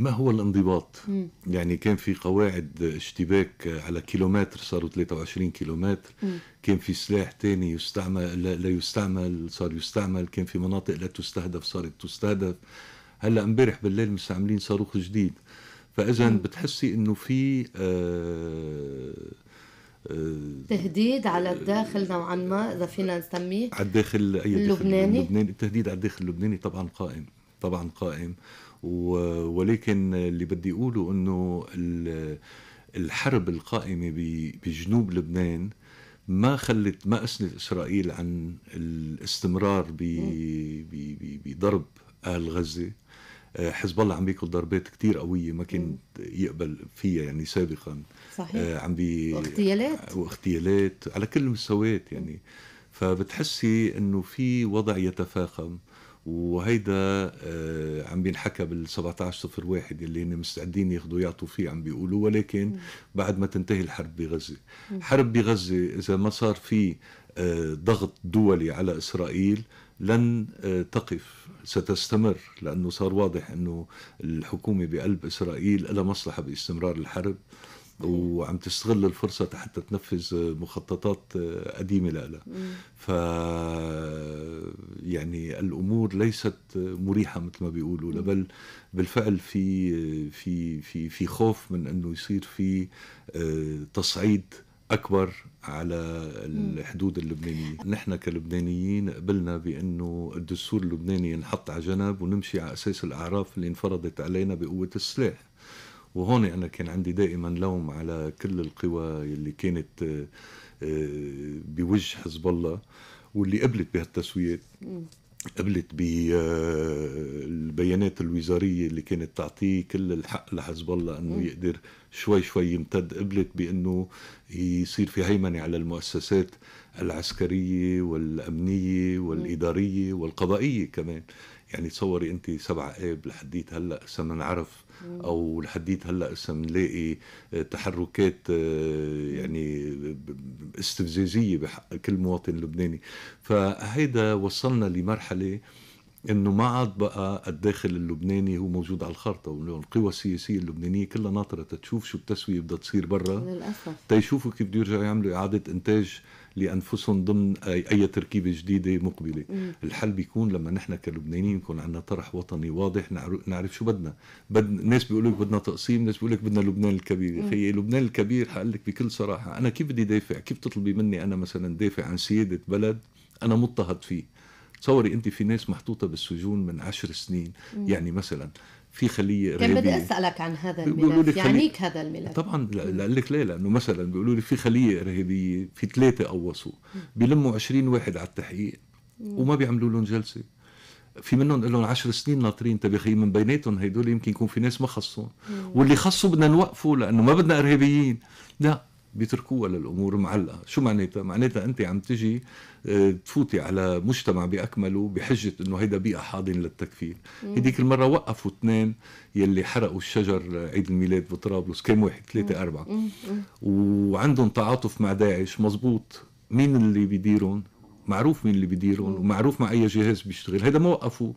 ما هو الانضباط؟ مم. يعني كان في قواعد اشتباك على كيلومتر صاروا 23 كيلومتر مم. كان في سلاح تاني يستعمل لا, يستعمل صار يستعمل كان في مناطق لا تستهدف صارت تستهدف هلا امبارح بالليل مستعملين صاروخ جديد فاذا بتحسي انه في آه, آه، تهديد على آه، الداخل نوعا ما اذا فينا نسميه على الداخل اي اللبناني اللبناني التهديد على الداخل اللبناني طبعا قائم طبعا قائم ولكن اللي بدي اقوله انه الحرب القائمه بجنوب لبنان ما خلت ما اسنت اسرائيل عن الاستمرار بضرب اهل غزه آه، حزب الله عم بياخذ ضربات كثير قويه ما كان يقبل فيها يعني سابقا صحيح آه، عم بي واغتيالات واغتيالات على كل المستويات يعني فبتحسي انه في وضع يتفاقم وهيدا آه، عم بينحكى بال 1701 اللي هن مستعدين ياخذوا يعطوا فيه عم بيقولوا ولكن بعد ما تنتهي الحرب بغزه حرب بغزه اذا ما صار في آه، ضغط دولي على اسرائيل لن آه، تقف ستستمر لانه صار واضح انه الحكومه بقلب اسرائيل لها مصلحه باستمرار الحرب وعم تستغل الفرصة حتى تنفذ مخططات قديمة لها ف يعني الامور ليست مريحه مثل ما بيقولوا بل بالفعل في في في في خوف من انه يصير في آه، تصعيد اكبر على الحدود اللبنانيه، نحن كلبنانيين قبلنا بانه الدستور اللبناني ينحط على جنب ونمشي على اساس الاعراف اللي انفرضت علينا بقوه السلاح. وهون أنا كان عندي دائما لوم على كل القوى اللي كانت آه، آه، بوجه حزب الله واللي قبلت بهالتسويات قبلت بالبيانات آه، الوزارية اللي كانت تعطيه كل الحق لحزب الله أنه يقدر شوي شوي يمتد قبلت بأنه يصير في هيمنة على المؤسسات العسكرية والأمنية والإدارية والقضائية كمان يعني تصوري انت سبعة اب لحديت هلا اسا نعرف او لحديت هلا اسا بنلاقي آه، تحركات آه، يعني استفزازيه بحق كل مواطن لبناني فهيدا وصلنا لمرحله انه ما عاد بقى الداخل اللبناني هو موجود على الخارطه والقوى السياسيه اللبنانيه كلها ناطره تشوف شو التسويه بدها تصير برا للاسف تيشوفوا كيف بده يرجعوا يعملوا اعاده انتاج لانفسهم ضمن اي, أي تركيبه جديده مقبله، مم. الحل بيكون لما نحن كلبنانيين يكون عندنا طرح وطني واضح نعرف شو بدنا، بد... ناس بيقولوا لك بدنا تقسيم، ناس بيقولوا لك بدنا لبنان الكبير، يا لبنان الكبير حقول لك بكل صراحه، انا كيف بدي دافع؟ كيف تطلبي مني انا مثلا دافع عن سياده بلد انا مضطهد فيه؟ تصوري انت في ناس محطوطه بالسجون من عشر سنين مم. يعني مثلا في خليه كان بدي اسالك عن هذا الملف يعني يعنيك خلي... هذا الملف طبعا لا لك ليه لانه مثلا بيقولوا لي في خليه ارهابيه في ثلاثه قوصوا بيلموا 20 واحد على التحقيق وما بيعملوا لهم جلسه في منهم لهم 10 سنين ناطرين طب يا من بيناتهم هدول يمكن يكون في ناس ما خصهم واللي خصوا بدنا نوقفه لانه ما بدنا ارهابيين لا بيتركوها للامور معلقه، شو معناتها؟ معناتها انت عم تجي آه، تفوتي على مجتمع باكمله بحجه انه هيدا بيئه حاضن للتكفير، هديك المره وقفوا اثنين يلي حرقوا الشجر عيد الميلاد بطرابلس، كم واحد؟ ثلاثه اربعه. وعندهم تعاطف مع داعش مزبوط مين اللي بيديرهم؟ معروف مين اللي بيديرهم ومعروف مع اي جهاز بيشتغل، هيدا ما وقفوه